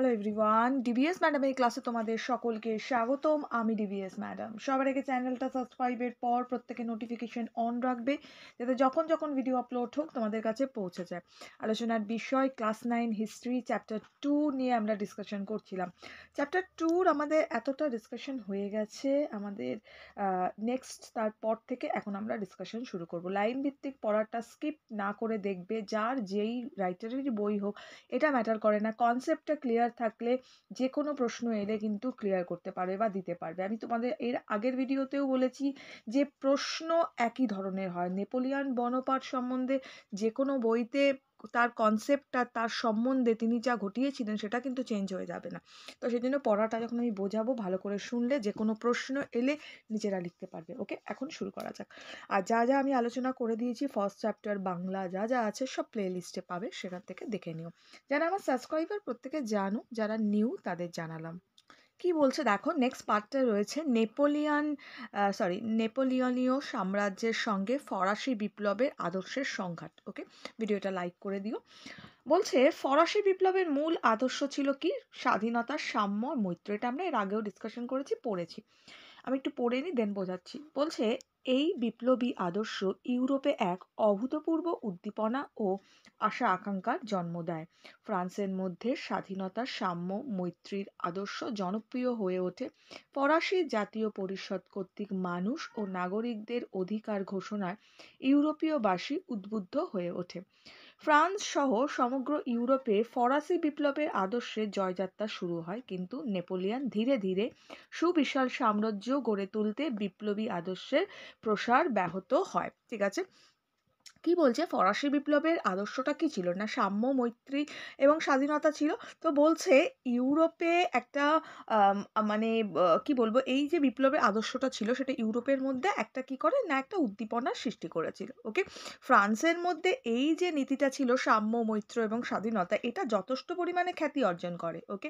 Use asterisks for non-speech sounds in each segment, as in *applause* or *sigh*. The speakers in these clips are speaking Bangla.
হ্যালো এভরিওয়ান ডিবিএস ম্যাডাম এই ক্লাসে তোমাদের সকলকে স্বাগতম আমি ডিবিএস ম্যাডাম সবার আগে চ্যানেলটা সাবস্ক্রাইবের পর প্রত্যেকে নোটিফিকেশন অন রাখবে যাতে যখন যখন ভিডিও আপলোড হোক তোমাদের কাছে পৌঁছে যায় আলোচনার বিষয় class nine history chapter two নিয়ে আমরা ডিসকাশন করছিলাম চ্যাপ্টার টুর আমাদের এতটা ডিসকাশন হয়ে গেছে আমাদের নেক্সট তারপর থেকে এখন আমরা ডিসকাশন শুরু করব লাইন ভিত্তিক পড়াটা স্কিপ না করে দেখবে যার যেই রাইটারেরই বই হোক এটা ম্যাটার করে না কনসেপ্টটা ক্লিয়ার থাকলে যে কোনো প্রশ্ন এলে কিন্তু ক্লিয়ার করতে পারবে বা দিতে পারবে আমি তোমাদের এর আগের ভিডিওতেও বলেছি যে প্রশ্ন একই ধরনের হয় নেপোলিয়ান বনপাঠ সম্বন্ধে যে কোনো বইতে তার কনসেপ্টটা তার সম্বন্ধে তিনি যা ঘটিয়েছিলেন সেটা কিন্তু চেঞ্জ হয়ে যাবে না তো সেই জন্য পড়াটা যখন আমি বোঝাবো ভালো করে শুনলে যে কোনো প্রশ্ন এলে নিজেরা লিখতে পারবে ওকে এখন শুরু করা যাক আর যা যা আমি আলোচনা করে দিয়েছি ফার্স্ট চ্যাপ্টার বাংলা যা যা আছে সব প্লে লিস্টে পাবে সেখান থেকে দেখে নিও যারা আমার সাবস্ক্রাইবার প্রত্যেকে জানো যারা নিউ তাদের জানালাম কি বলছে দেখো নেক্সট পার্টটা রয়েছে নেপোলিয়ান সরি নেপোলিয়নীয় সাম্রাজ্যের সঙ্গে ফরাসি বিপ্লবের আদর্শের সংঘাত ওকে ভিডিওটা লাইক করে দিও বলছে ফরাসি বিপ্লবের মূল আদর্শ ছিল কি স্বাধীনতা সাম্য মৈত্র এটা আমরা এর আগেও ডিসকাশন করেছি পড়েছি আমি একটু পড়ে নিই দেন বোঝাচ্ছি বলছে এই বিপ্লবী আদর্শ ইউরোপে এক অভূতপূর্ব উদ্দীপনা ও আশা আকাঙ্ক্ষার জন্ম দেয় ফ্রান্সের মধ্যে স্বাধীনতা সাম্য মৈত্রীর আদর্শ জনপ্রিয় হয়ে ওঠে ফরাসি জাতীয় পরিষদ কর্তৃক মানুষ ও নাগরিকদের অধিকার ঘোষণায় ইউরোপীয়বাসী উদ্বুদ্ধ হয়ে ওঠে ফ্রান্স সহ সমগ্র ইউরোপে ফরাসি বিপ্লবের আদর্শে জয়যাত্রা শুরু হয় কিন্তু নেপোলিয়ান ধীরে ধীরে সুবিশাল সাম্রাজ্য গড়ে তুলতে বিপ্লবী আদর্শের প্রসার ব্যাহত হয় ঠিক আছে কি বলছে ফরাসি বিপ্লবের আদর্শটা কি ছিল না সাম্য মৈত্রী এবং স্বাধীনতা ছিল তো বলছে ইউরোপে একটা মানে কি বলবো এই যে বিপ্লবের আদর্শটা ছিল সেটা ইউরোপের মধ্যে একটা কি করে না একটা উদ্দীপনার সৃষ্টি করেছিল ওকে ফ্রান্সের মধ্যে এই যে নীতিটা ছিল সাম্য মৈত্র এবং স্বাধীনতা এটা যথেষ্ট পরিমাণে খ্যাতি অর্জন করে ওকে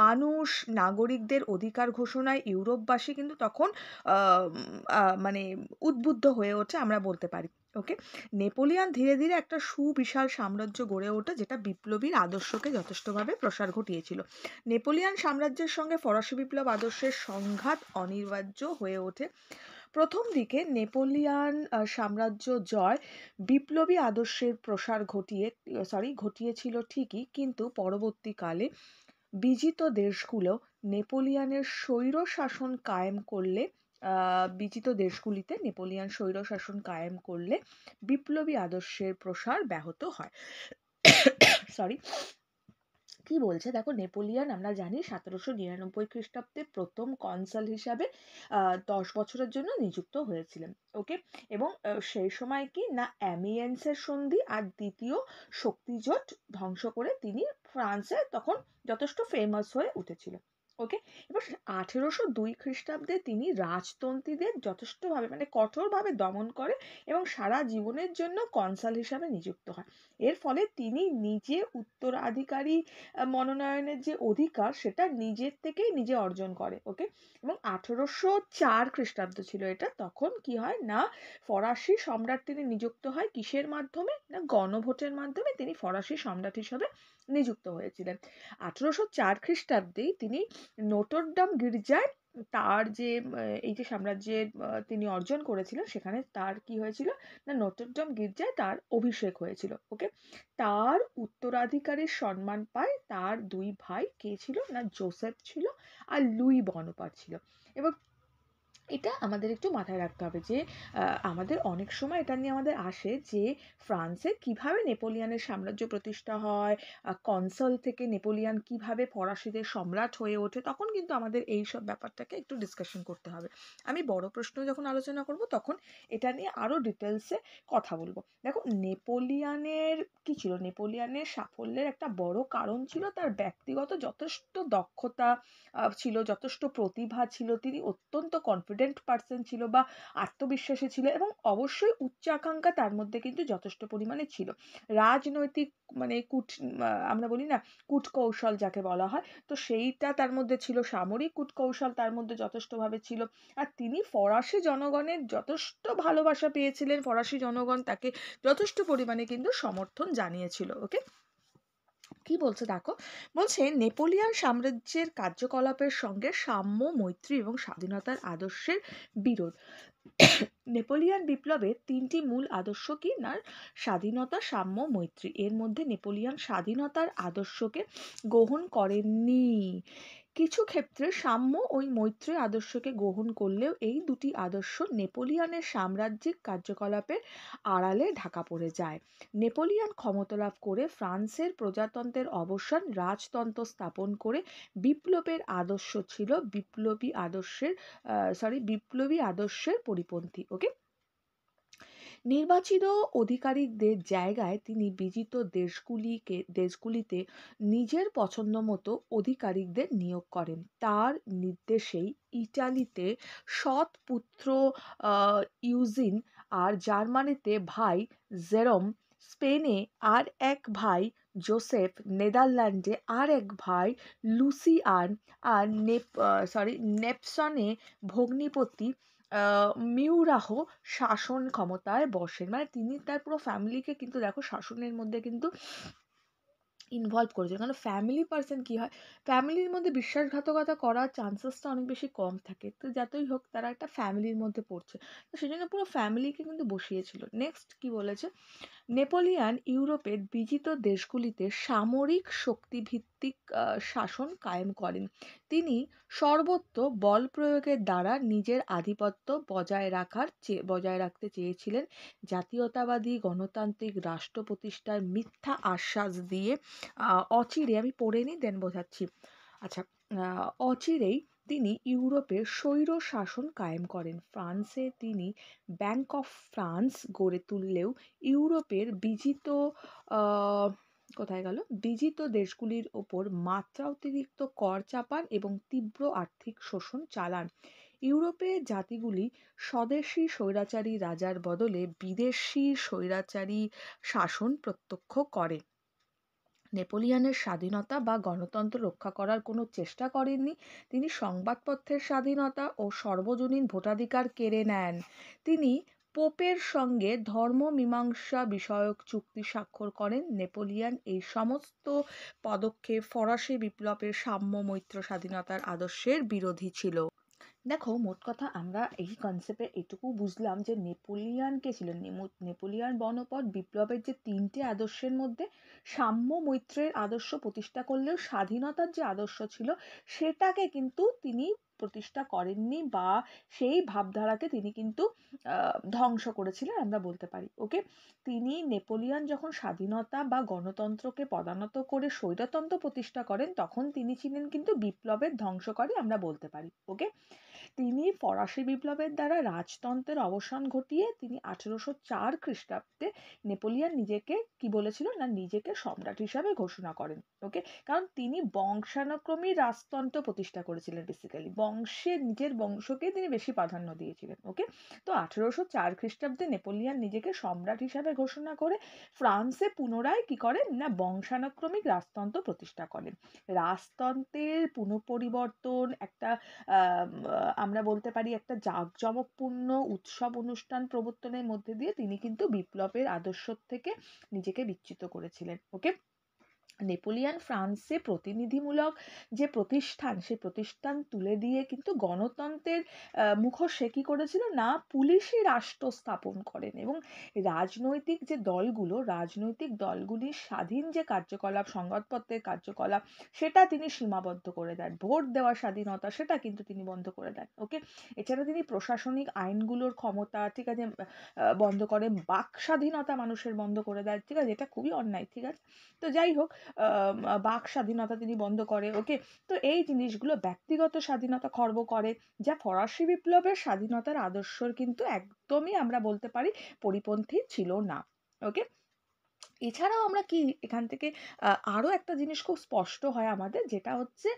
মানুষ নাগরিকদের অধিকার ঘোষণায় ইউরোপবাসী কিন্তু তখন মানে উদ্বুদ্ধ হয়ে ওঠে আমরা বলতে পারি ওকে নেপোলিয়ান ধীরে ধীরে একটা সুবিশাল সাম্রাজ্য গড়ে ওঠে যেটা বিপ্লবীর আদর্শকে যথেষ্টভাবে প্রসার ঘটিয়েছিল নেপোলিয়ান সাম্রাজ্যের সঙ্গে ফরাসি বিপ্লব আদর্শের সংঘাত অনিবার্য হয়ে ওঠে প্রথম দিকে নেপোলিয়ান সাম্রাজ্য জয় বিপ্লবী আদর্শের প্রসার ঘটিয়ে সরি ঘটিয়েছিল ঠিকই কিন্তু পরবর্তীকালে বিজিত দেশগুলো নেপোলিয়ানের স্বৈর শাসন কায়েম করলে বিজিত দেশগুলিতে নেপোলিয়ান স্বৈরশাসন কায়েম করলে বিপ্লবী আদর্শের প্রসার ব্যাহত হয় সরি কি বলছে দেখো নেপোলিয়ান আমরা জানি সতেরোশো নিরানব্বই খ্রিস্টাব্দে প্রথম কনসাল হিসাবে দশ বছরের জন্য নিযুক্ত হয়েছিলেন ওকে এবং সেই সময় কি না অ্যামিয়েন্সের সন্ধি আর দ্বিতীয় শক্তিজোট ধ্বংস করে তিনি ফ্রান্সে তখন যথেষ্ট ফেমাস হয়ে উঠেছিল ওকে এবার আঠেরোশো দুই খ্রিস্টাব্দে তিনি রাজতন্ত্রীদের যথেষ্টভাবে মানে কঠোরভাবে দমন করে এবং সারা জীবনের জন্য কনসাল হিসাবে নিযুক্ত হয় এর ফলে তিনি নিজে উত্তরাধিকারী মনোনয়নের যে অধিকার সেটা নিজের থেকেই নিজে অর্জন করে ওকে এবং আঠেরোশো চার খ্রিস্টাব্দ ছিল এটা তখন কি হয় না ফরাসি সম্রাট তিনি নিযুক্ত হয় কিসের মাধ্যমে না গণভোটের মাধ্যমে তিনি ফরাসি সম্রাট হিসাবে নিযুক্ত হয়েছিলেন আঠেরোশো চার খ্রিস্টাব্দে তিনি নোটরডাম গির্জায় তার যে এই যে সাম্রাজ্যের তিনি অর্জন করেছিলেন সেখানে তার কি হয়েছিল না নটরডম গির্জায় তার অভিষেক হয়েছিল ওকে তার উত্তরাধিকারীর সম্মান পায় তার দুই ভাই কে ছিল না জোসেফ ছিল আর লুই বনপার ছিল এবং এটা আমাদের একটু মাথায় রাখতে হবে যে আমাদের অনেক সময় এটা নিয়ে আমাদের আসে যে ফ্রান্সে কিভাবে নেপোলিয়ানের সাম্রাজ্য প্রতিষ্ঠা হয় কনসল থেকে নেপোলিয়ান কিভাবে ফরাসিদের সম্রাট হয়ে ওঠে তখন কিন্তু আমাদের এই সব ব্যাপারটাকে একটু ডিসকাশন করতে হবে আমি বড় প্রশ্ন যখন আলোচনা করব তখন এটা নিয়ে আরও ডিটেলসে কথা বলবো দেখো নেপোলিয়ানের কি ছিল নেপোলিয়ানের সাফল্যের একটা বড় কারণ ছিল তার ব্যক্তিগত যথেষ্ট দক্ষতা ছিল যথেষ্ট প্রতিভা ছিল তিনি অত্যন্ত কনফিডেন্ট কনফিডেন্ট পার্সন ছিল বা আত্মবিশ্বাসী ছিল এবং অবশ্যই উচ্চাকাঙ্ক্ষা তার মধ্যে কিন্তু যথেষ্ট পরিমাণে ছিল রাজনৈতিক মানে কুট আমরা বলি না কৌশল যাকে বলা হয় তো সেইটা তার মধ্যে ছিল সামরিক কৌশল তার মধ্যে যথেষ্টভাবে ছিল আর তিনি ফরাসি জনগণের যথেষ্ট ভালোবাসা পেয়েছিলেন ফরাসি জনগণ তাকে যথেষ্ট পরিমাণে কিন্তু সমর্থন জানিয়েছিল ওকে কি বলছে দেখো বলছে নেপোলিয়ান সাম্রাজ্যের কার্যকলাপের সঙ্গে সাম্য মৈত্রী এবং স্বাধীনতার আদর্শের বিরোধ নেপোলিয়ান বিপ্লবের তিনটি মূল আদর্শ কি না স্বাধীনতা সাম্য মৈত্রী এর মধ্যে নেপোলিয়ান স্বাধীনতার আদর্শকে গ্রহণ করেননি কিছু ক্ষেত্রে সাম্য ওই মৈত্রী আদর্শকে গ্রহণ করলেও এই দুটি আদর্শ নেপোলিয়ানের সাম্রাজ্যিক কার্যকলাপের আড়ালে ঢাকা পড়ে যায় নেপোলিয়ান ক্ষমতালাভ করে ফ্রান্সের প্রজাতন্ত্রের অবসান রাজতন্ত্র স্থাপন করে বিপ্লবের আদর্শ ছিল বিপ্লবী আদর্শের সরি বিপ্লবী আদর্শের পরিপন্থী ওকে নির্বাচিত অধিকারিকদের জায়গায় তিনি বিজিত দেশগুলিকে দেশগুলিতে নিজের পছন্দ মতো অধিকারীদের নিয়োগ করেন তার নির্দেশেই ইটালিতে সৎ পুত্র ইউজিন আর জার্মানিতে ভাই জেরম স্পেনে আর এক ভাই জোসেফ নেদারল্যান্ডে আর এক ভাই লুসিয়ান আর নেপ সরি নেপসনে ভগ্নিপতি মিউরাহ শাসন ক্ষমতায় বসেন মানে তিনি তার পুরো ফ্যামিলিকে কিন্তু দেখো শাসনের মধ্যে কিন্তু ইনভলভ করেছিল কারণ ফ্যামিলি পার্সন কী হয় ফ্যামিলির মধ্যে বিশ্বাসঘাতকতা করার চান্সেসটা অনেক বেশি কম থাকে তো যতই হোক তারা একটা ফ্যামিলির মধ্যে পড়ছে তো সেই জন্য পুরো ফ্যামিলিকে কিন্তু বসিয়েছিল নেক্সট কী বলেছে নেপোলিয়ান ইউরোপের বিজিত দেশগুলিতে সামরিক শক্তিভিত্তিক শাসন কায়েম করেন তিনি সর্বত্র বল প্রয়োগের দ্বারা নিজের আধিপত্য বজায় রাখার চেয়ে বজায় রাখতে চেয়েছিলেন জাতীয়তাবাদী গণতান্ত্রিক রাষ্ট্র প্রতিষ্ঠার মিথ্যা আশ্বাস দিয়ে অচিরে আমি পড়ে নিই দেন বোঝাচ্ছি আচ্ছা অচিরেই তিনি ইউরোপে স্বৈর শাসন কায়েম করেন ফ্রান্সে তিনি ব্যাংক অফ ফ্রান্স গড়ে তুললেও ইউরোপের বিজিত কোথায় গেল বিজিত দেশগুলির ওপর মাত্রা অতিরিক্ত কর চাপান এবং তীব্র আর্থিক শোষণ চালান ইউরোপে জাতিগুলি স্বদেশি স্বৈরাচারী রাজার বদলে বিদেশি স্বৈরাচারী শাসন প্রত্যক্ষ করে নেপোলিয়ানের স্বাধীনতা বা গণতন্ত্র রক্ষা করার কোনো চেষ্টা করেননি তিনি সংবাদপত্রের স্বাধীনতা ও সর্বজনীন ভোটাধিকার কেড়ে নেন তিনি পোপের সঙ্গে ধর্মমীমাংসা বিষয়ক চুক্তি স্বাক্ষর করেন নেপোলিয়ান এই সমস্ত পদক্ষেপ ফরাসি বিপ্লবের সাম্য মৈত্র স্বাধীনতার আদর্শের বিরোধী ছিল দেখো মোট কথা আমরা এই কনসেপ্টে এটুকু বুঝলাম যে নেপোলিয়ান কে ছিলেন নেপোলিয়ান বনপট বিপ্লবের যে তিনটে আদর্শের মধ্যে সাম্য মৈত্রের আদর্শ প্রতিষ্ঠা করলেও স্বাধীনতার যে আদর্শ ছিল সেটাকে কিন্তু তিনি প্রতিষ্ঠা করেননি বা সেই ভাবধারাকে তিনি কিন্তু ধ্বংস করেছিলেন আমরা বলতে পারি ওকে তিনি নেপোলিয়ান যখন স্বাধীনতা বা গণতন্ত্রকে পদানত করে স্বৈরতন্ত্র প্রতিষ্ঠা করেন তখন তিনি ছিলেন কিন্তু বিপ্লবের ধ্বংসকারী আমরা বলতে পারি ওকে তিনি ফরাসি বিপ্লবের দ্বারা রাজতন্ত্রের অবসান ঘটিয়ে তিনি আঠেরোশো চার খ্রিস্টাব্দে নেপোলিয়ান নিজেকে কি বলেছিল না নিজেকে সম্রাট হিসাবে ঘোষণা করেন ওকে কারণ তিনি বংশানুক্রমী রাজতন্ত্র প্রতিষ্ঠা করেছিলেন বেসিক্যালি বংশের নিজের বংশকে তিনি বেশি প্রাধান্য দিয়েছিলেন ওকে তো আঠেরোশো চার খ্রিস্টাব্দে নেপোলিয়ান নিজেকে সম্রাট হিসাবে ঘোষণা করে ফ্রান্সে পুনরায় কি করেন না বংশানুক্রমিক রাজতন্ত্র প্রতিষ্ঠা করেন রাজতন্ত্রের পুনঃপরিবর্তন একটা আমরা বলতে পারি একটা জাঁকজমকপূর্ণ উৎসব অনুষ্ঠান প্রবর্তনের মধ্যে দিয়ে তিনি কিন্তু বিপ্লবের আদর্শ থেকে নিজেকে বিচ্যুত করেছিলেন ওকে নেপোলিয়ান ফ্রান্সে প্রতিনিধিমূলক যে প্রতিষ্ঠান সে প্রতিষ্ঠান তুলে দিয়ে কিন্তু গণতন্ত্রের মুখোশ সে কী করেছিল না পুলিশি রাষ্ট্র স্থাপন করেন এবং রাজনৈতিক যে দলগুলো রাজনৈতিক দলগুলির স্বাধীন যে কার্যকলাপ সংবাদপত্রের কার্যকলাপ সেটা তিনি সীমাবদ্ধ করে দেন ভোট দেওয়ার স্বাধীনতা সেটা কিন্তু তিনি বন্ধ করে দেন ওকে এছাড়া তিনি প্রশাসনিক আইনগুলোর ক্ষমতা ঠিক আছে বন্ধ করে বাক স্বাধীনতা মানুষের বন্ধ করে দেয় ঠিক আছে এটা খুবই অন্যায় ঠিক আছে তো যাই হোক বাক স্বাধীনতা তিনি বন্ধ করে ওকে তো এই জিনিসগুলো ব্যক্তিগত স্বাধীনতা খর্ব করে যা ফরাসি বিপ্লবের স্বাধীনতার আদর্শর কিন্তু একদমই আমরা বলতে পারি পরিপন্থী ছিল না ওকে এছাড়াও আমরা কি এখান থেকে আরও একটা জিনিস খুব স্পষ্ট হয় আমাদের যেটা হচ্ছে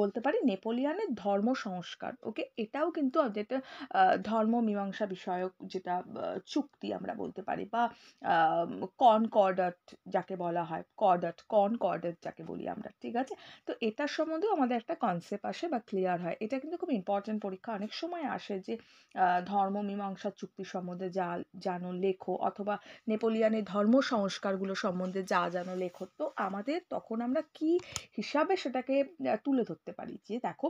বলতে পারি নেপোলিয়ানের ধর্ম সংস্কার ওকে এটাও কিন্তু যেটা ধর্ম মীমাংসা বিষয়ক যেটা চুক্তি আমরা বলতে পারি বা কনকর্ডট যাকে বলা হয় কর্ডট কনকর্ডট যাকে বলি আমরা ঠিক আছে তো এটার সম্বন্ধেও আমাদের একটা কনসেপ্ট আসে বা ক্লিয়ার হয় এটা কিন্তু খুব ইম্পর্টেন্ট পরীক্ষা অনেক সময় আসে যে ধর্ম মীমাংসা চুক্তি সম্বন্ধে যা জানো লেখো অথবা নেপোলিয়ানের ধর্ম ধর্ম সংস্কারগুলো সম্বন্ধে যা জানো লেখো তো আমাদের তখন আমরা কি হিসাবে সেটাকে তুলে ধরতে পারি যে দেখো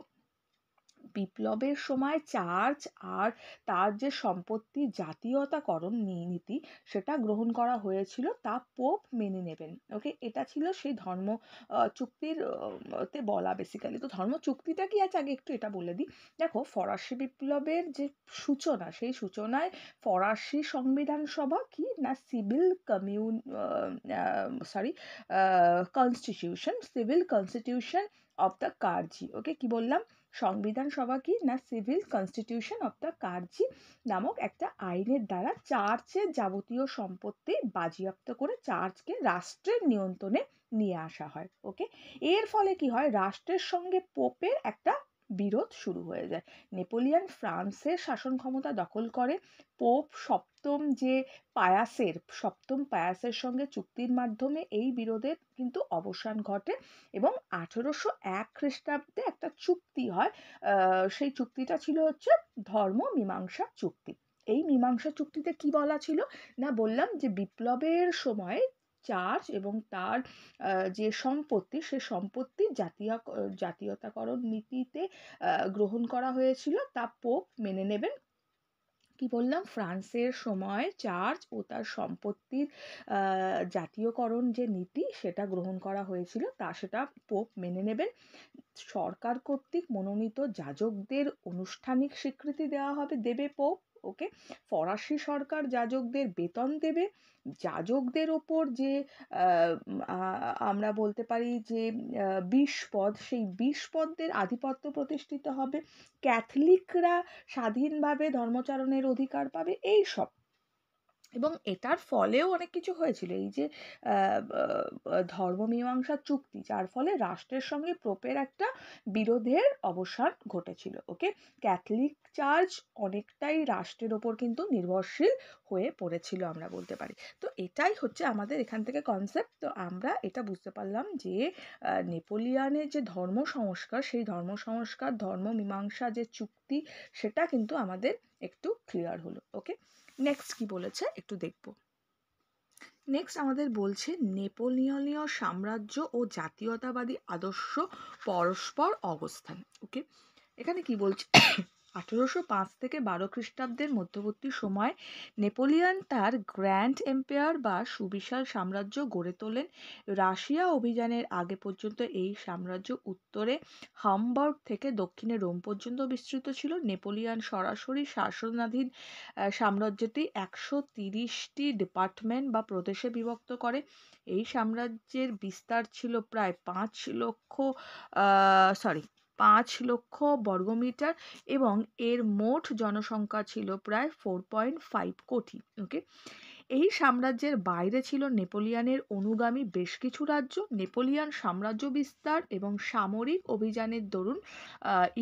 বিপ্লবের সময় চার্চ আর তার যে সম্পত্তি জাতীয়তাকরণ নীতি সেটা গ্রহণ করা হয়েছিল তা পোপ মেনে নেবেন ওকে এটা ছিল সেই ধর্ম চুক্তির তে বলা বেসিক্যালি তো ধর্ম চুক্তিটা কি আছে আগে একটু এটা বলে দিই দেখো ফরাসি বিপ্লবের যে সূচনা সেই সূচনায় ফরাসি সংবিধান সভা কি না civil commune sorry constitution civil constitution of the clergy okay কি বললাম সংবিধান সভা কি না civil constitution of the clergy নামক একটা আইনের দ্বারা চার্চের যাবতীয় সম্পত্তি বাজেয়াপ্ত করে চার্চকে রাষ্ট্রের নিয়ন্ত্রণে নিয়ে আসা হয় ওকে এর ফলে কি হয় রাষ্ট্রের সঙ্গে পোপের একটা বিরোধ শুরু হয়ে যায় নেপোলিয়ান ফ্রান্সের শাসন ক্ষমতা দখল করে পোপ সপ্তম যে পায়াসের সপ্তম পায়াসের সঙ্গে চুক্তির মাধ্যমে এই বিরোধের কিন্তু অবসান ঘটে এবং আঠেরোশো এক খ্রিস্টাব্দে একটা চুক্তি হয় সেই চুক্তিটা ছিল হচ্ছে ধর্ম মীমাংসা চুক্তি এই মীমাংসা চুক্তিতে কি বলা ছিল না বললাম যে বিপ্লবের সময় চার্চ এবং তার যে সম্পত্তি সে সম্পত্তি জাতীয় জাতীয়তাকরণ নীতিতে গ্রহণ করা হয়েছিল তা পোপ মেনে নেবেন কি বললাম ফ্রান্সের সময় চার্চ ও তার সম্পত্তির জাতীয়করণ যে নীতি সেটা গ্রহণ করা হয়েছিল তা সেটা পোপ মেনে নেবেন সরকার কর্তৃক মনোনীত যাজকদের অনুষ্ঠানিক স্বীকৃতি দেওয়া হবে দেবে পোপ ওকে ফরাসি সরকার যাজকদের বেতন দেবে যাজকদের ওপর যে আমরা বলতে পারি যে বিষপদ সেই বিশ আধিপত্য প্রতিষ্ঠিত হবে ক্যাথলিকরা স্বাধীনভাবে ধর্মচারণের অধিকার পাবে এই সব এবং এটার ফলেও অনেক কিছু হয়েছিল এই যে ধর্মমীমাংসা চুক্তি যার ফলে রাষ্ট্রের সঙ্গে পোপের একটা বিরোধের অবসান ঘটেছিল ওকে ক্যাথলিক চার্চ অনেকটাই রাষ্ট্রের ওপর কিন্তু নির্ভরশীল হয়ে পড়েছিল আমরা বলতে পারি তো এটাই হচ্ছে আমাদের এখান থেকে কনসেপ্ট তো আমরা এটা বুঝতে পারলাম যে নেপোলিয়ানের যে ধর্ম সংস্কার সেই ধর্ম সংস্কার ধর্ম মীমাংসা যে চুক্তি সেটা কিন্তু আমাদের একটু ক্লিয়ার হলো ওকে নেক্সট কি বলেছে একটু দেখব নেক্সট আমাদের বলছে নেপোলিয়নীয় সাম্রাজ্য ও জাতীয়তাবাদী আদর্শ পরস্পর অবস্থান ওকে এখানে কি বলছে আঠেরোশো পাঁচ থেকে বারো খ্রিস্টাব্দের মধ্যবর্তী সময় নেপোলিয়ান তার গ্র্যান্ড এম্পায়ার বা সুবিশাল সাম্রাজ্য গড়ে তোলেন রাশিয়া অভিযানের আগে পর্যন্ত এই সাম্রাজ্য উত্তরে হামবার্গ থেকে দক্ষিণে রোম পর্যন্ত বিস্তৃত ছিল নেপোলিয়ান সরাসরি শাসনাধীন সাম্রাজ্যটি একশো তিরিশটি ডিপার্টমেন্ট বা প্রদেশে বিভক্ত করে এই সাম্রাজ্যের বিস্তার ছিল প্রায় পাঁচ লক্ষ সরি পাঁচ লক্ষ বর্গমিটার এবং এর মোট জনসংখ্যা ছিল প্রায় ফোর পয়েন্ট ফাইভ কোটি ওকে এই সাম্রাজ্যের বাইরে ছিল নেপোলিয়ানের অনুগামী বেশ কিছু রাজ্য নেপোলিয়ান সাম্রাজ্য বিস্তার এবং সামরিক অভিযানের দরুন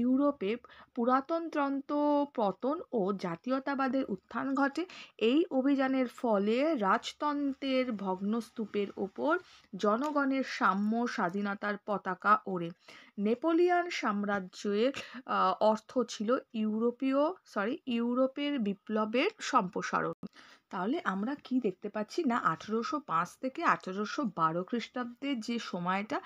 ইউরোপে পুরাতনতন্ত্র পতন ও জাতীয়তাবাদের উত্থান ঘটে এই অভিযানের ফলে রাজতন্ত্রের ভগ্নস্তূপের ওপর জনগণের সাম্য স্বাধীনতার পতাকা ওড়ে নেপোলিয়ান সাম্রাজ্যের অর্থ ছিল ইউরোপীয় সরি ইউরোপের বিপ্লবের সম্প্রসারণ তাহলে আমরা কি দেখতে পাচ্ছি না আঠেরোশো পাঁচ থেকে আঠেরোশো বারো খ্রিস্টাব্দের যে সময়টা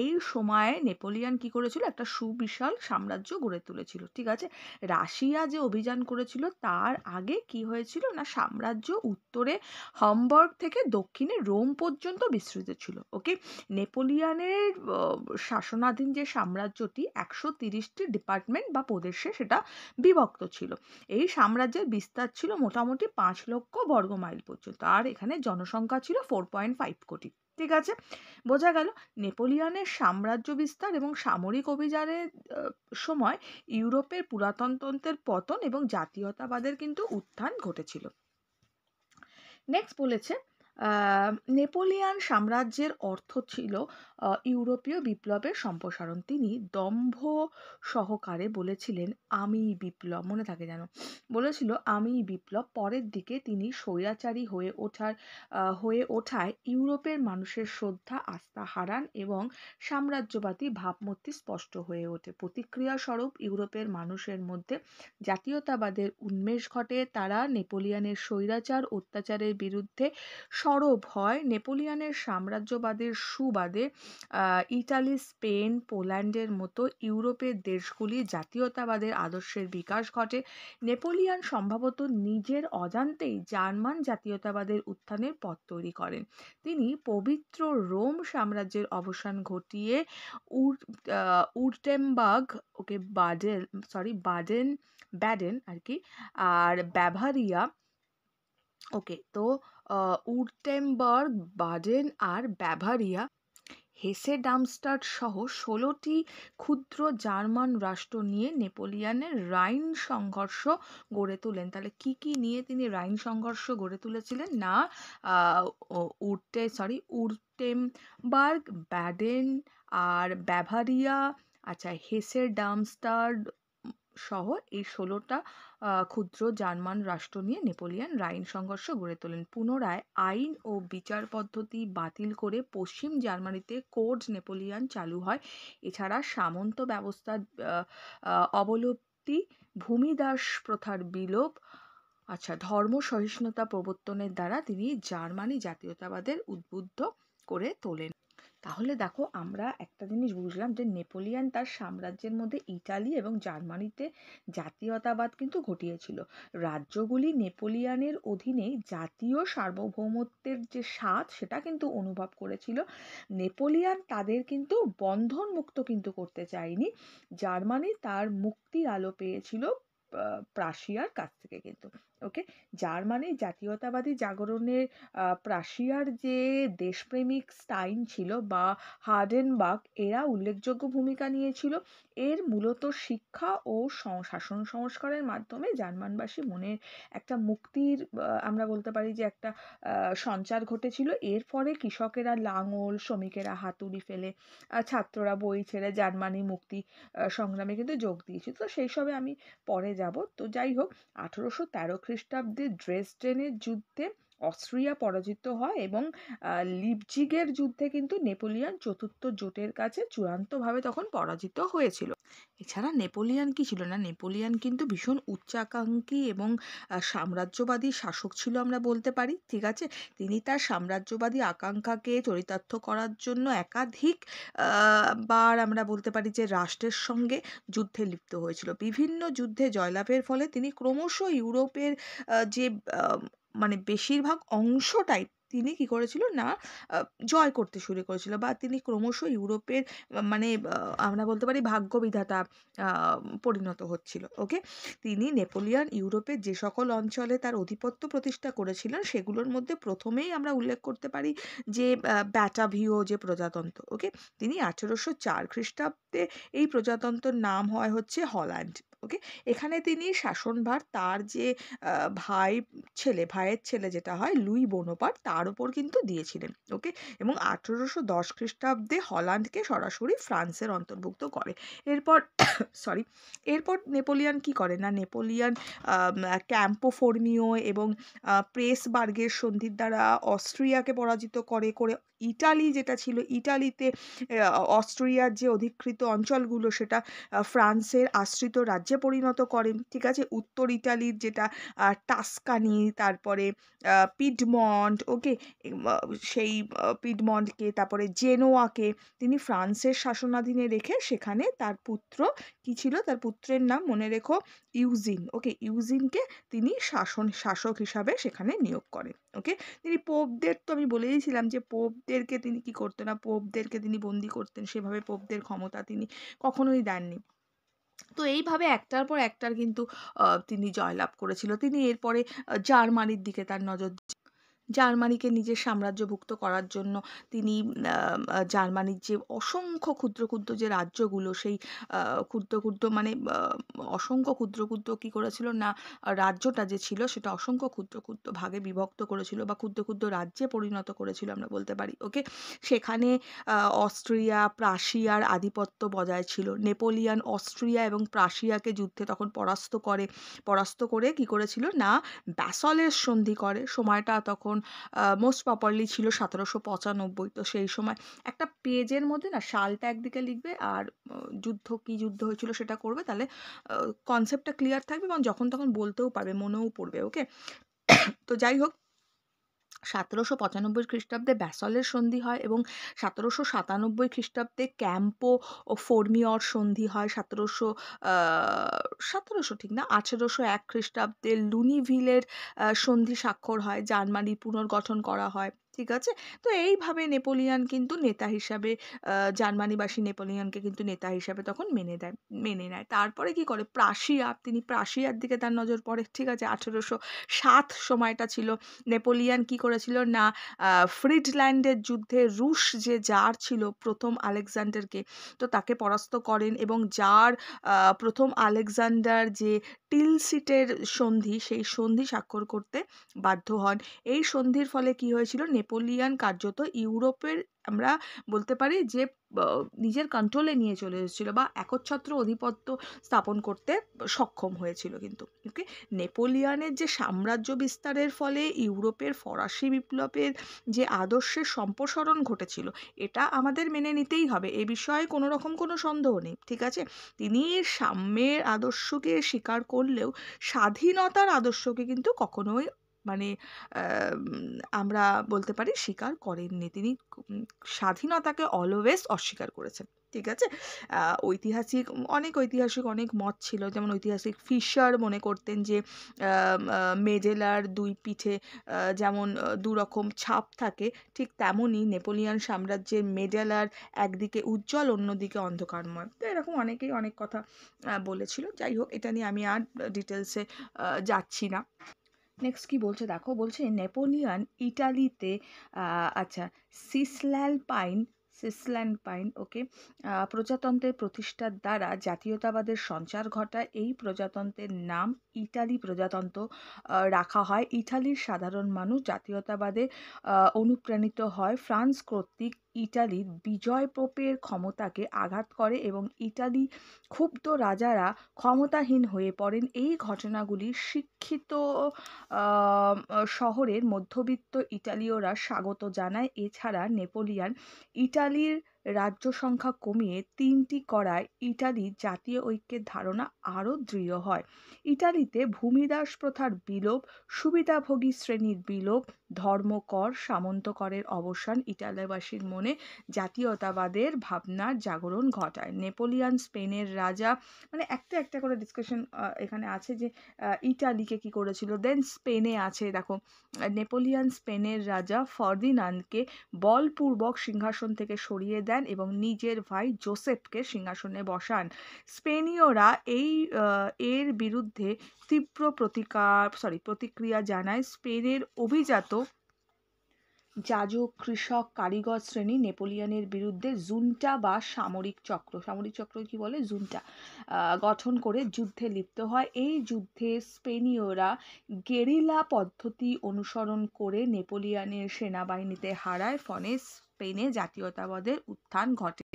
এই সময়ে নেপোলিয়ান কি করেছিল একটা সুবিশাল সাম্রাজ্য গড়ে তুলেছিল ঠিক আছে রাশিয়া যে অভিযান করেছিল তার আগে কি হয়েছিল না সাম্রাজ্য উত্তরে হমবর্গ থেকে দক্ষিণে রোম পর্যন্ত বিস্তৃত ছিল ওকে নেপোলিয়ানের শাসনাধীন যে সাম্রাজ্যটি একশো তিরিশটি ডিপার্টমেন্ট বা প্রদেশে সেটা বিভক্ত ছিল এই সাম্রাজ্যের বিস্তার ছিল মোটামুটি পাঁচ লক্ষ বর্গ মাইল পর্যন্ত আর এখানে জনসংখ্যা ছিল ফোর পয়েন্ট ফাইভ কোটি ঠিক আছে বোঝা গেল নেপোলিয়ানের সাম্রাজ্য বিস্তার এবং সামরিক অভিযানের সময় ইউরোপের পুরাতনতন্ত্রের পতন এবং জাতীয়তাবাদের কিন্তু উত্থান ঘটেছিল নেক্সট বলেছে নেপোলিয়ান সাম্রাজ্যের অর্থ ছিল ইউরোপীয় বিপ্লবের সম্প্রসারণ তিনি দম্ভ সহকারে বলেছিলেন আমি বিপ্লব মনে থাকে যেন বলেছিল আমি বিপ্লব পরের দিকে তিনি স্বৈরাচারী হয়ে ওঠার হয়ে ওঠায় ইউরোপের মানুষের শ্রদ্ধা আস্থা হারান এবং সাম্রাজ্যবাদী ভাবমূর্তি স্পষ্ট হয়ে ওঠে প্রতিক্রিয়াস্বরূপ ইউরোপের মানুষের মধ্যে জাতীয়তাবাদের উন্মেষ ঘটে তারা নেপোলিয়ানের স্বৈরাচার অত্যাচারের বিরুদ্ধে সরব হয় নেপোলিয়ানের সাম্রাজ্যবাদের সুবাদে ইটালি স্পেন পোল্যান্ডের মতো ইউরোপের দেশগুলি জাতীয়তাবাদের আদর্শের বিকাশ ঘটে নেপোলিয়ান সম্ভবত নিজের অজান্তেই জার্মান জাতীয়তাবাদের উত্থানের পথ তৈরি করেন তিনি পবিত্র রোম সাম্রাজ্যের অবসান ঘটিয়ে Wurttemberg okay Baden sorry Baden Baden আর কি আর ব্যাভারিয়া ওকে তো উর্টেমবার্গ বাডেন আর ব্যাভারিয়া হেসে ডামস্টার সহ ষোলোটি ক্ষুদ্র জার্মান রাষ্ট্র নিয়ে নেপোলিয়ানের রাইন সংঘর্ষ গড়ে তোলেন তাহলে কি কি নিয়ে তিনি রাইন সংঘর্ষ গড়ে তুলেছিলেন না উর্টে সরি উর্টেমবার্গ ব্যাডেন আর ব্যাভারিয়া আচ্ছা হেসের ডামস্টার্ড সহ এই ষোলোটা ক্ষুদ্র জার্মান রাষ্ট্র নিয়ে নেপোলিয়ান রাইন সংঘর্ষ গড়ে তোলেন পুনরায় আইন ও বিচার পদ্ধতি বাতিল করে পশ্চিম জার্মানিতে কোড নেপোলিয়ান চালু হয় এছাড়া সামন্ত ব্যবস্থার অবলুপ্তি ভূমিদাস প্রথার বিলোপ আচ্ছা ধর্ম সহিষ্ণুতা প্রবর্তনের দ্বারা তিনি জার্মানি জাতীয়তাবাদের উদ্বুদ্ধ করে তোলেন তাহলে দেখো আমরা একটা জিনিস বুঝলাম যে নেপোলিয়ান তার সাম্রাজ্যের মধ্যে ইটালি এবং জার্মানিতে জাতীয়তাবাদ কিন্তু ঘটিয়েছিল রাজ্যগুলি নেপোলিয়ানের অধীনে জাতীয় সার্বভৌমত্বের যে স্বাদ সেটা কিন্তু অনুভব করেছিল নেপোলিয়ান তাদের কিন্তু বন্ধন মুক্ত কিন্তু করতে চায়নি জার্মানি তার মুক্তি আলো পেয়েছিল প্রাশিয়ার কাছ থেকে কিন্তু ওকে যার মানে জাতীয়তাবাদী জাগরণের প্রাশিয়ার যে দেশপ্রেমিক স্টাইন ছিল বা হার্ডেনবার্গ এরা উল্লেখযোগ্য ভূমিকা নিয়েছিল এর মূলত শিক্ষা ও শাসন সংস্কারের মাধ্যমে জার্মানবাসী মনের একটা মুক্তির আমরা বলতে পারি যে একটা সঞ্চার ঘটেছিল এর ফলে কৃষকেরা লাঙল শ্রমিকেরা হাতুড়ি ফেলে ছাত্ররা বই ছেড়ে জার্মানি মুক্তি সংগ্রামে কিন্তু যোগ দিয়েছিল তো সেই সবে আমি পরে যাব তো যাই হোক আঠেরোশো তেরো ख्रीटाब्दे ड्रेसटेनर जुद्धे অস্ট্রিয়া পরাজিত হয় এবং লিপজিগের যুদ্ধে কিন্তু নেপোলিয়ান চতুর্থ জোটের কাছে চূড়ান্তভাবে তখন পরাজিত হয়েছিল এছাড়া নেপোলিয়ান কি ছিল না নেপোলিয়ান কিন্তু ভীষণ উচ্চাকাঙ্ক্ষী এবং সাম্রাজ্যবাদী শাসক ছিল আমরা বলতে পারি ঠিক আছে তিনি তার সাম্রাজ্যবাদী আকাঙ্ক্ষাকে চরিতার্থ করার জন্য একাধিক বার আমরা বলতে পারি যে রাষ্ট্রের সঙ্গে যুদ্ধে লিপ্ত হয়েছিল বিভিন্ন যুদ্ধে জয়লাভের ফলে তিনি ক্রমশ ইউরোপের যে মানে বেশিরভাগ অংশটাই তিনি কী করেছিল না জয় করতে শুরু করেছিল বা তিনি ক্রমশ ইউরোপের মানে আমরা বলতে পারি ভাগ্যবিধাতা পরিণত হচ্ছিল ওকে তিনি নেপোলিয়ান ইউরোপের যে সকল অঞ্চলে তার আধিপত্য প্রতিষ্ঠা করেছিলেন সেগুলোর মধ্যে প্রথমেই আমরা উল্লেখ করতে পারি যে ব্যাটাভিও যে প্রজাতন্ত্র ওকে তিনি আঠেরোশো চার খ্রিস্টাব্দে এই প্রজাতন্ত্রের নাম হয় হচ্ছে হল্যান্ড ওকে এখানে তিনি শাসনভার তার যে ভাই ছেলে ভাইয়ের ছেলে যেটা হয় লুই বোনোপার তার উপর কিন্তু দিয়েছিলেন ওকে এবং আঠেরোশো দশ খ্রিস্টাব্দে হল্যান্ডকে সরাসরি ফ্রান্সের অন্তর্ভুক্ত করে এরপর সরি এরপর নেপোলিয়ান কি করে না নেপোলিয়ান ক্যাম্পোফোর্মিও এবং প্রেসবার্গের সন্ধির দ্বারা অস্ট্রিয়াকে পরাজিত করে করে ইটালি যেটা ছিল ইটালিতে অস্ট্রিয়ার যে অধিকৃত অঞ্চলগুলো সেটা ফ্রান্সের আশ্রিত রাজ্য রাজ্যে পরিণত করেন ঠিক আছে উত্তর ইটালির যেটা টাস্কানি তারপরে পিডমন্ট ওকে সেই পিডমন্টকে তারপরে জেনোয়াকে তিনি ফ্রান্সের শাসনাধীনে রেখে সেখানে তার পুত্র কি ছিল তার পুত্রের নাম মনে রেখো ইউজিন ওকে ইউজিনকে তিনি শাসন শাসক হিসাবে সেখানে নিয়োগ করেন ওকে তিনি পোপদের তো আমি ছিলাম যে পোপদেরকে তিনি কি করতেন না পোপদেরকে তিনি বন্দি করতেন সেভাবে পোপদের ক্ষমতা তিনি কখনোই দেননি তো এইভাবে একটার পর একটার কিন্তু তিনি জয়লাভ করেছিল তিনি এরপরে জার্মানির দিকে তার নজর জার্মানিকে নিজের সাম্রাজ্যভুক্ত করার জন্য তিনি জার্মানির যে অসংখ্য ক্ষুদ্র ক্ষুদ্র যে রাজ্যগুলো সেই ক্ষুদ্র ক্ষুদ্র মানে অসংখ্য ক্ষুদ্র ক্ষুদ্র কী করেছিল না রাজ্যটা যে ছিল সেটা অসংখ্য ক্ষুদ্র ক্ষুদ্র ভাগে বিভক্ত করেছিল বা ক্ষুদ্র ক্ষুদ্র রাজ্যে পরিণত করেছিল আমরা বলতে পারি ওকে সেখানে অস্ট্রিয়া প্রাশিয়ার আধিপত্য বজায় ছিল নেপোলিয়ান অস্ট্রিয়া এবং প্রাশিয়াকে যুদ্ধে তখন পরাস্ত করে পরাস্ত করে কি করেছিল না ব্যাসলের সন্ধি করে সময়টা তখন মোস্ট প্রপারলি ছিল সতেরোশো পঁচানব্বই তো সেই সময় একটা পেজের মধ্যে না সালটা একদিকে লিখবে আর যুদ্ধ কি যুদ্ধ হয়েছিল সেটা করবে তাহলে কনসেপ্টটা ক্লিয়ার থাকবে এবং যখন তখন বলতেও পারবে মনেও পড়বে ওকে *coughs* তো যাই হোক সতেরোশো পঁচানব্বই খ্রিস্টাব্দে ব্যাসলের সন্ধি হয় এবং সতেরোশো সাতানব্বই খ্রিস্টাব্দে ক্যাম্পো ও ফোর্মিওর সন্ধি হয় সতেরোশো সতেরোশো ঠিক না আঠেরোশো এক খ্রিস্টাব্দে লুনিভিলের সন্ধি স্বাক্ষর হয় জার্মানি পুনর্গঠন করা হয় ঠিক আছে তো এইভাবে নেপোলিয়ান কিন্তু নেতা হিসাবে জার্মানিবাসী নেপোলিয়ানকে কিন্তু নেতা হিসাবে তখন মেনে দেয় মেনে নেয় তারপরে কি করে প্রাশিয়া তিনি প্রাশিয়ার দিকে তার নজর পড়ে ঠিক আছে আঠেরোশো সাত সময়টা ছিল নেপোলিয়ান কি করেছিল না ফ্রিডল্যান্ডের যুদ্ধে রুশ যে জার ছিল প্রথম আলেকজান্ডারকে তো তাকে পরাস্ত করেন এবং যার প্রথম আলেকজান্ডার যে টিলসিটের সন্ধি সেই সন্ধি স্বাক্ষর করতে বাধ্য হন এই সন্ধির ফলে কি হয়েছিল নেপোলিয়ান কার্যত ইউরোপের আমরা বলতে পারি যে নিজের কন্ট্রোলে নিয়ে চলে এসেছিল বা একচ্ছত্র অধিপত্য স্থাপন করতে সক্ষম হয়েছিল কিন্তু ওকে নেপোলিয়ানের যে সাম্রাজ্য বিস্তারের ফলে ইউরোপের ফরাসি বিপ্লবের যে আদর্শের সম্প্রসারণ ঘটেছিল এটা আমাদের মেনে নিতেই হবে এ বিষয়ে কোনো রকম কোনো সন্দেহ নেই ঠিক আছে তিনি সাম্যের আদর্শকে স্বীকার করলেও স্বাধীনতার আদর্শকে কিন্তু কখনোই মানে আমরা বলতে পারি স্বীকার করেননি তিনি স্বাধীনতাকে অলওয়েজ অস্বীকার করেছেন ঠিক আছে ঐতিহাসিক অনেক ঐতিহাসিক অনেক মত ছিল যেমন ঐতিহাসিক ফিশার মনে করতেন যে মেজেলার দুই পিঠে যেমন দুরকম ছাপ থাকে ঠিক তেমনই নেপোলিয়ান সাম্রাজ্যের মেডেলার একদিকে উজ্জ্বল অন্যদিকে অন্ধকারময় তো এরকম অনেকেই অনেক কথা বলেছিল যাই হোক এটা নিয়ে আমি আর ডিটেলসে যাচ্ছি না নেক্সট কি বলছে দেখো বলছে নেপোলিয়ান ইটালিতে আচ্ছা সিসল্যাল পাইন সিসল্যান্ড পাইন ওকে প্রজাতন্ত্রের প্রতিষ্ঠার দ্বারা জাতীয়তাবাদের সঞ্চার ঘটায় এই প্রজাতন্ত্রের নাম ইটালি প্রজাতন্ত্র রাখা হয় ইটালির সাধারণ মানুষ জাতীয়তাবাদে অনুপ্রাণিত হয় ফ্রান্স কর্তৃক ইটালির বিজয় পোপের ক্ষমতাকে আঘাত করে এবং ইটালি ক্ষুব্ধ রাজারা ক্ষমতাহীন হয়ে পড়েন এই ঘটনাগুলি শিক্ষিত শহরের মধ্যবিত্ত ইটালীয়রা স্বাগত জানায় এছাড়া নেপোলিয়ান ইটালির রাজ্য সংখ্যা কমিয়ে তিনটি করায় ইটালির জাতীয় ঐক্যের ধারণা আরও দৃঢ় হয় ইটালিতে ভূমিদাস প্রথার বিলোপ সুবিধাভোগী শ্রেণীর বিলোপ ধর্মকর সামন্তকরের অবসান ইতালিবাসীর মনে জাতীয়তাবাদের ভাবনার জাগরণ ঘটায় নেপোলিয়ান স্পেনের রাজা মানে একটা একটা করে ডিসকাশন এখানে আছে যে ইটালিকে কি করেছিল দেন স্পেনে আছে দেখো নেপোলিয়ান স্পেনের রাজা ফর্দিনান্দকে বলপূর্বক সিংহাসন থেকে সরিয়ে দেন এবং নিজের ভাই জোসেফকে সিংহাসনে বসান স্পেনীয়রা এই এর বিরুদ্ধে তীব্র প্রতিকার সরি প্রতিক্রিয়া জানায় স্পেনের অভিজাত যাজক কৃষক কারিগর শ্রেণী নেপোলিয়ানের বিরুদ্ধে জুনটা বা সামরিক চক্র সামরিক চক্র কি বলে জুনটা গঠন করে যুদ্ধে লিপ্ত হয় এই যুদ্ধে স্পেনীয়রা গেরিলা পদ্ধতি অনুসরণ করে নেপোলিয়ানের সেনাবাহিনীতে হারায় ফলে স্পেনে জাতীয়তাবাদের উত্থান ঘটে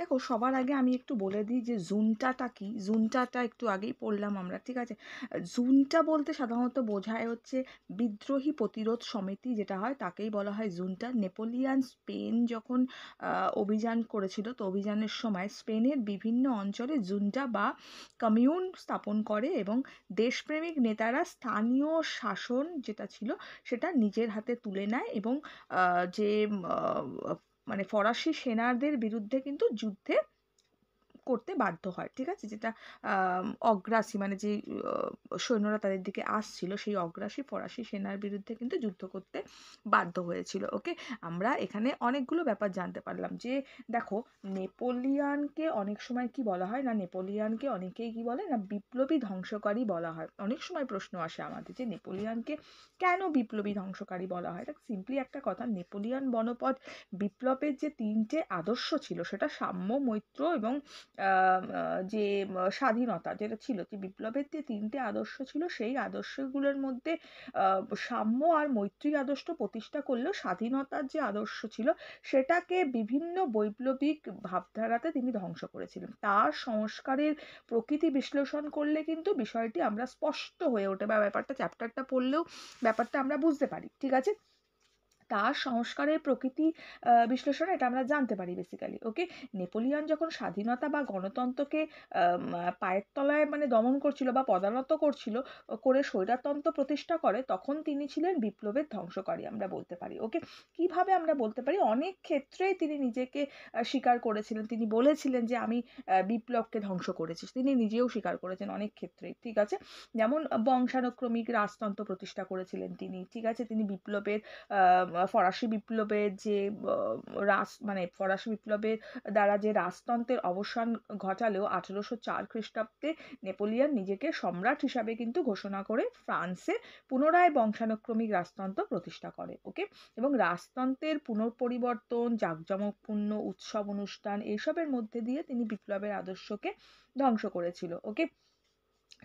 দেখো সবার আগে আমি একটু বলে দিই যে জুনটাটা কি জুনটাটা একটু আগেই পড়লাম আমরা ঠিক আছে জুনটা বলতে সাধারণত বোঝায় হচ্ছে বিদ্রোহী প্রতিরোধ সমিতি যেটা হয় তাকেই বলা হয় জুনটা নেপোলিয়ান স্পেন যখন অভিযান করেছিল তো অভিযানের সময় স্পেনের বিভিন্ন অঞ্চলে জুনটা বা কমিউন স্থাপন করে এবং দেশপ্রেমিক নেতারা স্থানীয় শাসন যেটা ছিল সেটা নিজের হাতে তুলে নেয় এবং যে মানে ফরাসি সেনাদের বিরুদ্ধে কিন্তু যুদ্ধে করতে বাধ্য হয় ঠিক আছে যেটা অগ্রাসী মানে যে সৈন্যরা তাদের দিকে আসছিল সেই অগ্রাসী ফরাসি সেনার বিরুদ্ধে কিন্তু যুদ্ধ করতে বাধ্য হয়েছিল ওকে আমরা এখানে অনেকগুলো ব্যাপার জানতে পারলাম যে দেখো নেপোলিয়ানকে অনেক সময় কি বলা হয় না নেপোলিয়ানকে অনেকেই কি বলে না বিপ্লবী ধ্বংসকারী বলা হয় অনেক সময় প্রশ্ন আসে আমাদের যে নেপোলিয়ানকে কেন বিপ্লবী ধ্বংসকারী বলা হয় সিম্পলি একটা কথা নেপোলিয়ান বনপথ বিপ্লবের যে তিনটে আদর্শ ছিল সেটা সাম্য মৈত্র এবং যে স্বাধীনতা যেটা ছিল যে বিপ্লবের যে তিনটে আদর্শ ছিল সেই আদর্শগুলোর মধ্যে সাম্য আর মৈত্রী আদর্শ প্রতিষ্ঠা করলেও স্বাধীনতার যে আদর্শ ছিল সেটাকে বিভিন্ন বৈপ্লবিক ভাবধারাতে তিনি ধ্বংস করেছিলেন তার সংস্কারের প্রকৃতি বিশ্লেষণ করলে কিন্তু বিষয়টি আমরা স্পষ্ট হয়ে ওঠে বা ব্যাপারটা চ্যাপ্টারটা পড়লেও ব্যাপারটা আমরা বুঝতে পারি ঠিক আছে তার সংস্কারের প্রকৃতি বিশ্লেষণ এটা আমরা জানতে পারি বেসিক্যালি ওকে নেপোলিয়ান যখন স্বাধীনতা বা গণতন্ত্রকে পায়ের তলায় মানে দমন করছিল বা পদানত করছিল করে স্বৈরাতন্ত্র প্রতিষ্ঠা করে তখন তিনি ছিলেন বিপ্লবের ধ্বংসকারী আমরা বলতে পারি ওকে কিভাবে আমরা বলতে পারি অনেক ক্ষেত্রেই তিনি নিজেকে স্বীকার করেছিলেন তিনি বলেছিলেন যে আমি বিপ্লবকে ধ্বংস করেছি তিনি নিজেও স্বীকার করেছেন অনেক ক্ষেত্রেই ঠিক আছে যেমন বংশানুক্রমিক রাজতন্ত্র প্রতিষ্ঠা করেছিলেন তিনি ঠিক আছে তিনি বিপ্লবের ফরাসি বিপ্লবের যে রাস মানে ফরাসি বিপ্লবের দ্বারা যে রাজতন্ত্রের অবসান ঘটালেও আঠেরোশো চার খ্রিস্টাব্দে নেপোলিয়ান নিজেকে সম্রাট হিসাবে কিন্তু ঘোষণা করে ফ্রান্সে পুনরায় বংশানুক্রমিক রাজতন্ত্র প্রতিষ্ঠা করে ওকে এবং রাজতন্ত্রের পুনঃপরিবর্তন জাঁকজমকপূর্ণ উৎসব অনুষ্ঠান এইসবের মধ্যে দিয়ে তিনি বিপ্লবের আদর্শকে ধ্বংস করেছিল ওকে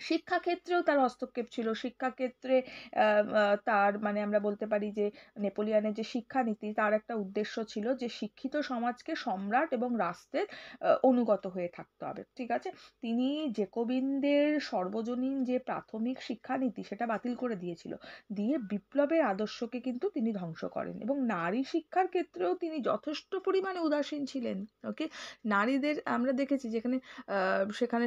শিক্ষাক্ষেত্রেও তার হস্তক্ষেপ ছিল শিক্ষাক্ষেত্রে তার মানে আমরা বলতে পারি যে নেপোলিয়ানের যে শিক্ষানীতি তার একটা উদ্দেশ্য ছিল যে শিক্ষিত সমাজকে সম্রাট এবং রাষ্ট্রের অনুগত হয়ে থাকতে হবে ঠিক আছে তিনি জেকোবিনদের সর্বজনীন যে প্রাথমিক শিক্ষানীতি সেটা বাতিল করে দিয়েছিল দিয়ে বিপ্লবের আদর্শকে কিন্তু তিনি ধ্বংস করেন এবং নারী শিক্ষার ক্ষেত্রেও তিনি যথেষ্ট পরিমাণে উদাসীন ছিলেন ওকে নারীদের আমরা দেখেছি যেখানে সেখানে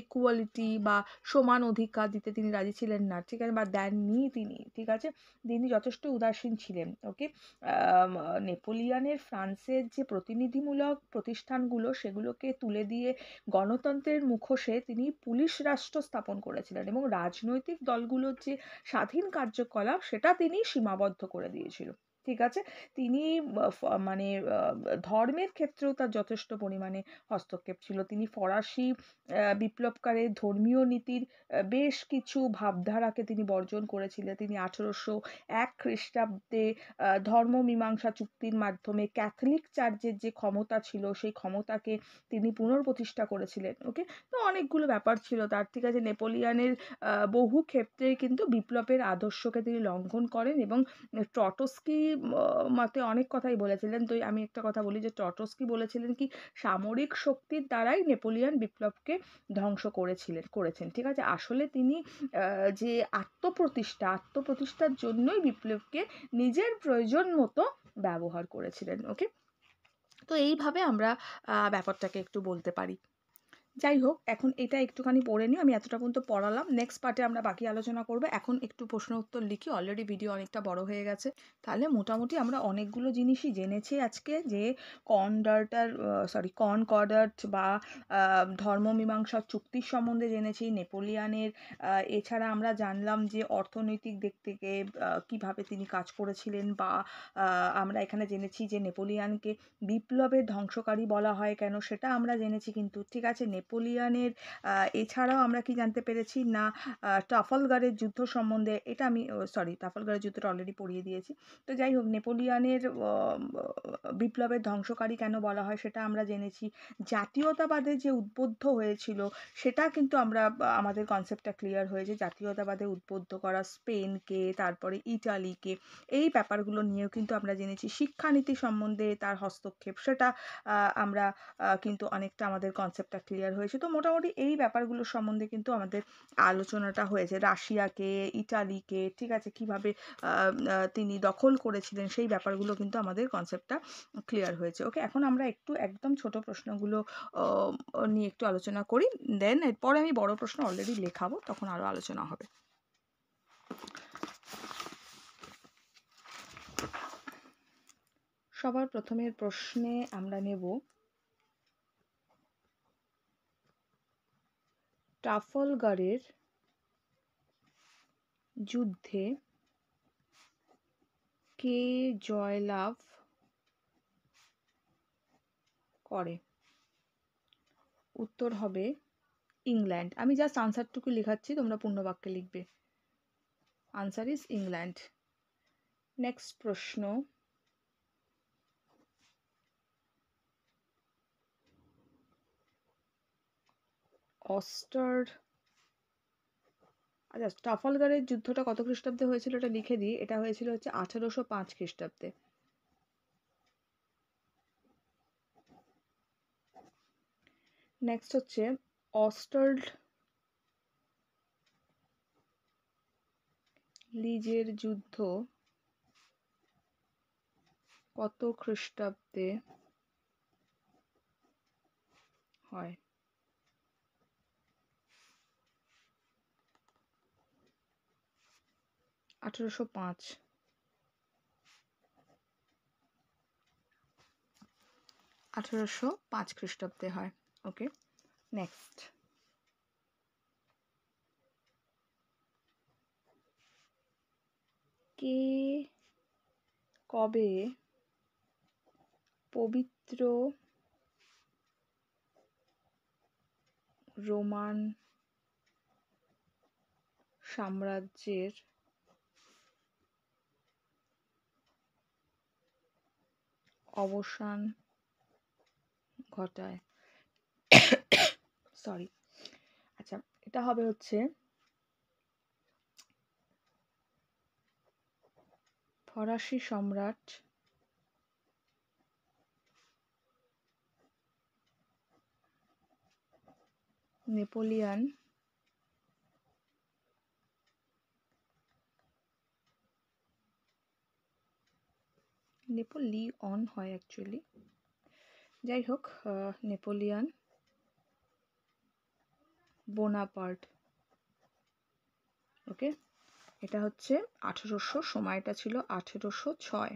ইকুয়ালিটি বা সমান অধিকার দিতে তিনি রাজি ছিলেন না ঠিক আছে বা দেননি তিনি ঠিক আছে তিনি যথেষ্ট উদাসীন ছিলেন ওকে নেপোলিয়ানের ফ্রান্সের যে প্রতিনিধিমূলক প্রতিষ্ঠানগুলো সেগুলোকে তুলে দিয়ে গণতন্ত্রের মুখোশে তিনি পুলিশ রাষ্ট্র স্থাপন করেছিলেন এবং রাজনৈতিক দলগুলোর যে স্বাধীন কার্যকলাপ সেটা তিনি সীমাবদ্ধ করে দিয়েছিল ঠিক আছে তিনি মানে ধর্মের ক্ষেত্রেও তার যথেষ্ট পরিমাণে হস্তক্ষেপ ছিল তিনি ফরাসি বিপ্লবকারের ধর্মীয় নীতির বেশ কিছু ভাবধারাকে তিনি বর্জন করেছিলেন তিনি আঠেরোশো এক খ্রিস্টাব্দে ধর্মমীমাংসা চুক্তির মাধ্যমে ক্যাথলিক চার্চের যে ক্ষমতা ছিল সেই ক্ষমতাকে তিনি পুনর্প্রতিষ্ঠা করেছিলেন ওকে তো অনেকগুলো ব্যাপার ছিল তার ঠিক আছে নেপোলিয়ানের বহু ক্ষেত্রে কিন্তু বিপ্লবের আদর্শকে তিনি লঙ্ঘন করেন এবং টটস্কি মতে অনেক কথাই বলেছিলেন তো আমি একটা কথা বলি যে টটস্কি বলেছিলেন কি সামরিক শক্তির দ্বারাই নেপোলিয়ান বিপ্লবকে ধ্বংস করেছিলেন করেছেন ঠিক আছে আসলে তিনি যে আত্মপ্রতিষ্ঠা আত্মপ্রতিষ্ঠার জন্যই বিপ্লবকে নিজের প্রয়োজন মতো ব্যবহার করেছিলেন ওকে তো এইভাবে আমরা ব্যাপারটাকে একটু বলতে পারি যাই হোক এখন এটা একটুখানি পড়ে নিই আমি এতটা পর্যন্ত পড়ালাম নেক্সট পার্টে আমরা বাকি আলোচনা করব এখন একটু প্রশ্ন উত্তর লিখি অলরেডি ভিডিও অনেকটা বড় হয়ে গেছে তাহলে মোটামুটি আমরা অনেকগুলো জিনিসই জেনেছি আজকে যে কনডার্টার সরি কনকডার্ট বা ধর্মমীমাংসার চুক্তির সম্বন্ধে জেনেছি নেপোলিয়ানের এছাড়া আমরা জানলাম যে অর্থনৈতিক দিক থেকে কিভাবে তিনি কাজ করেছিলেন বা আমরা এখানে জেনেছি যে নেপোলিয়ানকে বিপ্লবের ধ্বংসকারী বলা হয় কেন সেটা আমরা জেনেছি কিন্তু ঠিক আছে নেপোলিয়ানের এছাড়াও আমরা কি জানতে পেরেছি না টাফলগড়ের যুদ্ধ সম্বন্ধে এটা আমি সরি টাফলগড়ের যুদ্ধটা অলরেডি পড়িয়ে দিয়েছি তো যাই হোক নেপোলিয়ানের বিপ্লবের ধ্বংসকারী কেন বলা হয় সেটা আমরা জেনেছি জাতীয়তাবাদে যে উদ্বুদ্ধ হয়েছিল সেটা কিন্তু আমরা আমাদের কনসেপ্টটা ক্লিয়ার হয়েছে জাতীয়তাবাদে উদ্বুদ্ধ করা স্পেনকে তারপরে ইটালিকে এই ব্যাপারগুলো নিয়েও কিন্তু আমরা জেনেছি শিক্ষানীতি সম্বন্ধে তার হস্তক্ষেপ সেটা আমরা কিন্তু অনেকটা আমাদের কনসেপ্টটা ক্লিয়ার ক্লিয়ার হয়েছে তো মোটামুটি এই ব্যাপারগুলো সম্বন্ধে কিন্তু আমাদের আলোচনাটা হয়েছে রাশিয়াকে ইটালিকে ঠিক আছে কিভাবে তিনি দখল করেছিলেন সেই ব্যাপারগুলো কিন্তু আমাদের কনসেপ্টটা ক্লিয়ার হয়েছে ওকে এখন আমরা একটু একদম ছোট প্রশ্নগুলো নিয়ে একটু আলোচনা করি দেন এরপরে আমি বড় প্রশ্ন অলরেডি লেখাবো তখন আরও আলোচনা হবে সবার প্রথমের প্রশ্নে আমরা নেব ট্রাফলগারের যুদ্ধে কে জয়লাভ করে উত্তর হবে ইংল্যান্ড আমি জাস্ট আনসারটুকু লেখাচ্ছি তোমরা পূর্ণবাক্যে লিখবে আনসার ইজ ইংল্যান্ড নেক্সট প্রশ্ন অস্টার আচ্ছা টাফালগারের যুদ্ধটা কত খ্রিস্টাব্দে হয়েছিল এটা লিখে দিই এটা হয়েছিল হচ্ছে আঠারোশো পাঁচ খ্রিস্টাব্দে নেক্সট হচ্ছে অস্টার্ড লিজের যুদ্ধ কত খ্রিস্টাব্দে হয় আঠেরোশো পাঁচ আঠেরোশো পাঁচ খ্রিস্টাব্দে হয় ওকে নেক্সট কে কবে পবিত্র রোমান সাম্রাজ্যের অবসান ঘটায় সরি আচ্ছা এটা হবে হচ্ছে ফরাসি সম্রাট নেপোলিয়ান নেপোলি অন হয় অ্যাকচুয়ালি যাই হোক নেপোলিয়ান বোনাপার্ট ওকে এটা হচ্ছে আঠেরোশো সময়টা ছিল আঠেরোশো ছয়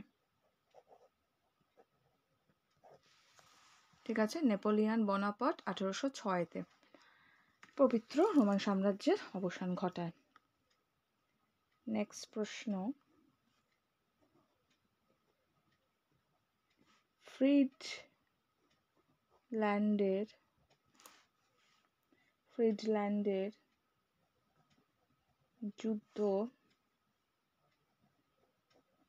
ঠিক আছে নেপোলিয়ান বোনাপার্ট আঠেরোশো ছয়তে পবিত্র রোমান সাম্রাজ্যের অবসান ঘটায় নেক্সট প্রশ্ন ফ্রিডল্যান্ডের ফ্রিডল্যান্ডের যুদ্ধ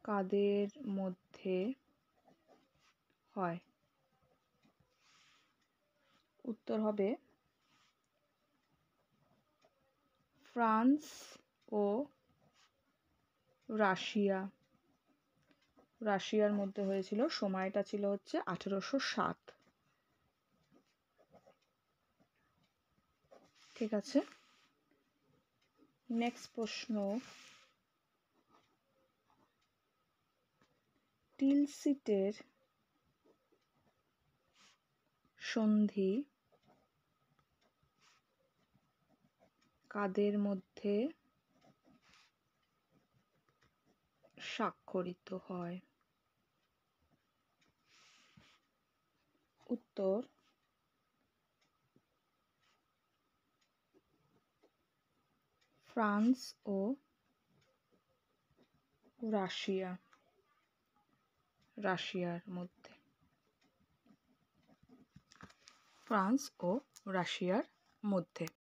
কাদের মধ্যে হয় উত্তর হবে ফ্রান্স ও রাশিয়া রাশিয়ার মধ্যে হয়েছিল সময়টা ছিল হচ্ছে আঠেরোশো সাত ঠিক আছে নেক্সট প্রশ্ন টিলসিটের সন্ধি কাদের মধ্যে স্বাক্ষরিত হয় উত্তর ফ্রান্স ও রাশিয়া রাশিয়ার মধ্যে ফ্রান্স ও রাশিয়ার মধ্যে